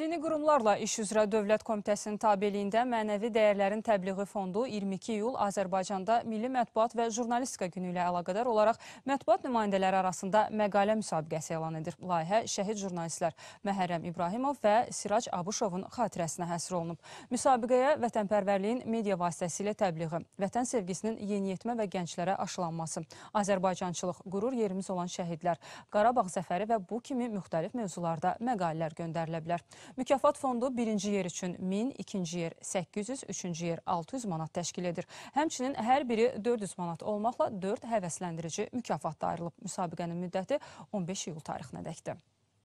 Dini qurumlarla iş üzrə Dövlət Komitəsinin tabeliyində Mənəvi Dəyərlərin Təbliği Fondu 22 iyul Azərbaycanda Milli Mətbuat və Jurnalistika günü ilə əlaqədar olaraq mətbuat nümayəndələri arasında məqalə müsabiqəsi elan edir. Layihə şəhid jurnalistlər Məhərrəm İbrahimov və Sirac Abuşovun xatirəsinə həsr olunub. Müsabiqəyə vətənpərvərliyin media vasitəsilə təbliği, vətən sevgisinin yeniyetmə və gənclərə aşılanması, Azərbaycançılıq, qurur yerimiz olan şəhidlər, Qarabağ zəfəri və bu kimi müxtəlif mövzularda məqalələr göndərilə bilər. Mükafat fondu birinci yer üçün 1000, ikinci yer 800, üçüncü yer 600 manat təşkil edir. Həmçinin hər biri 400 manat olmaqla 4 həvəsləndirici mükafat da ayrılıb. Müsabiqənin müddəti 15 iyul tarixinədəkdir.